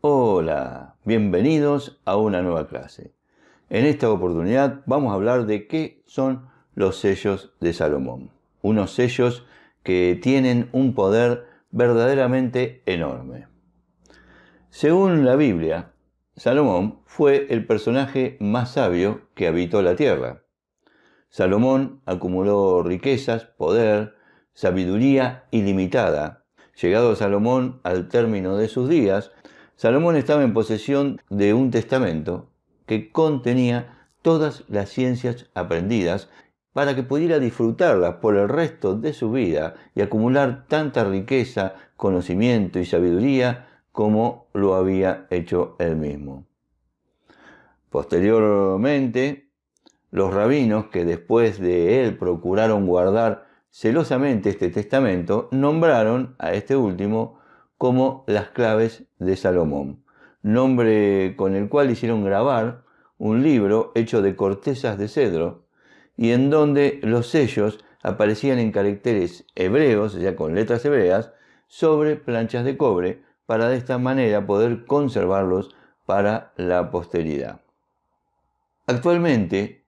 Hola, bienvenidos a una nueva clase. En esta oportunidad vamos a hablar de qué son los sellos de Salomón. Unos sellos que tienen un poder verdaderamente enorme. Según la Biblia, Salomón fue el personaje más sabio que habitó la tierra. Salomón acumuló riquezas, poder, sabiduría ilimitada. Llegado Salomón al término de sus días, Salomón estaba en posesión de un testamento que contenía todas las ciencias aprendidas para que pudiera disfrutarlas por el resto de su vida y acumular tanta riqueza, conocimiento y sabiduría como lo había hecho él mismo. Posteriormente, los rabinos que después de él procuraron guardar celosamente este testamento, nombraron a este último como Las claves de Salomón, nombre con el cual hicieron grabar un libro hecho de cortezas de cedro y en donde los sellos aparecían en caracteres hebreos, ya con letras hebreas, sobre planchas de cobre, para de esta manera poder conservarlos para la posteridad. Actualmente,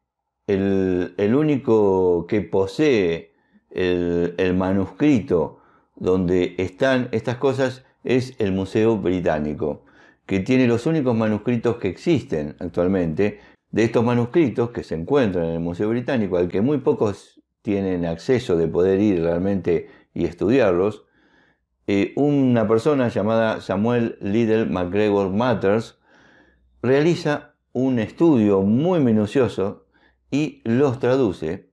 el, único que posee el, el manuscrito donde están estas cosas es el Museo Británico, que tiene los únicos manuscritos que existen actualmente. De estos manuscritos que se encuentran en el Museo Británico, al que muy pocos tienen acceso de poder ir realmente y estudiarlos, eh, una persona llamada Samuel Liddell MacGregor Matters realiza un estudio muy minucioso y los traduce.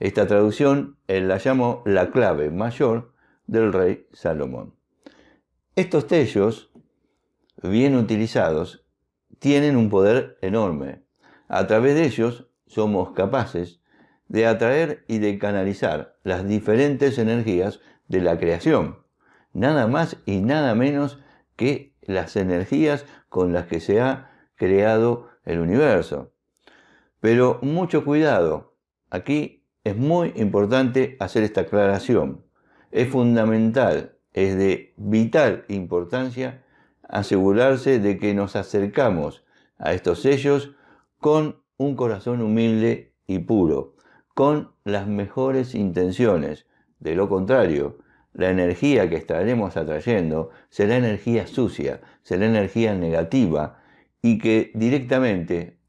Esta traducción eh, la llamo la clave mayor del rey Salomón. Estos tellos, bien utilizados, tienen un poder enorme. A través de ellos somos capaces de atraer y de canalizar las diferentes energías de la creación, nada más y nada menos que las energías con las que se ha creado el universo. Pero mucho cuidado, aquí es muy importante hacer esta aclaración es fundamental, es de vital importancia asegurarse de que nos acercamos a estos sellos con un corazón humilde y puro, con las mejores intenciones. De lo contrario, la energía que estaremos atrayendo será energía sucia, será energía negativa y que directamente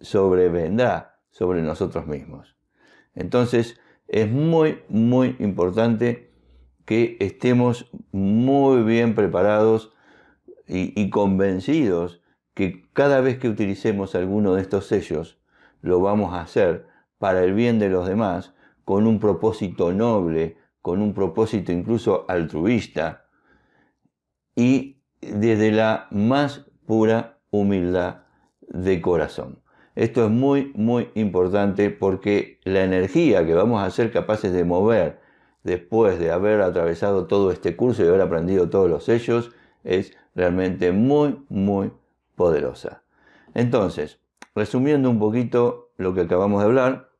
sobrevendrá sobre nosotros mismos. Entonces, es muy, muy importante que estemos muy bien preparados y, y convencidos que cada vez que utilicemos alguno de estos sellos, lo vamos a hacer para el bien de los demás, con un propósito noble, con un propósito incluso altruista, y desde la más pura humildad de corazón. Esto es muy, muy importante porque la energía que vamos a ser capaces de mover después de haber atravesado todo este curso y haber aprendido todos los sellos, es realmente muy, muy poderosa. Entonces, resumiendo un poquito lo que acabamos de hablar,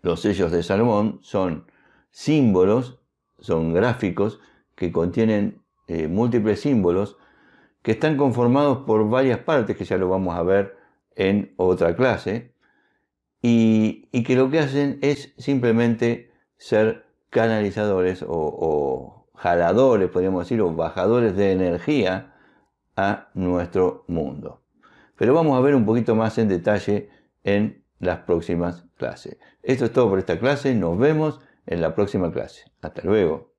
los sellos de salmón son símbolos, son gráficos que contienen eh, múltiples símbolos que están conformados por varias partes, que ya lo vamos a ver en otra clase, y, y que lo que hacen es simplemente ser canalizadores o, jaladores, podríamos decir, o bajadores de energía a nuestro mundo. Pero vamos a ver un poquito más en detalle en las próximas clases. Esto es todo por esta clase, nos vemos en la próxima clase. Hasta luego.